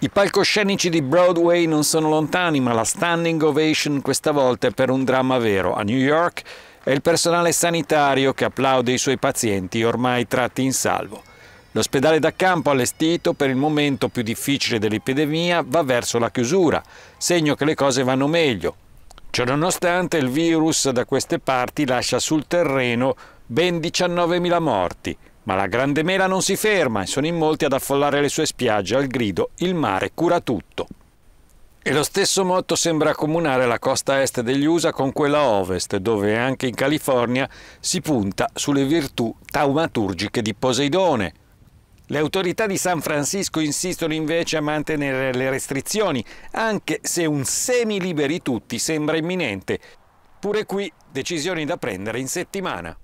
I palcoscenici di Broadway non sono lontani, ma la standing ovation questa volta è per un dramma vero. A New York è il personale sanitario che applaude i suoi pazienti ormai tratti in salvo. L'ospedale da campo allestito per il momento più difficile dell'epidemia va verso la chiusura, segno che le cose vanno meglio. Ciononostante il virus da queste parti lascia sul terreno ben 19.000 morti, ma la grande mela non si ferma e sono in molti ad affollare le sue spiagge al grido Il mare cura tutto. E lo stesso motto sembra accomunare la costa est degli USA con quella ovest, dove anche in California si punta sulle virtù taumaturgiche di Poseidone. Le autorità di San Francisco insistono invece a mantenere le restrizioni, anche se un semi liberi tutti sembra imminente. Pure qui decisioni da prendere in settimana.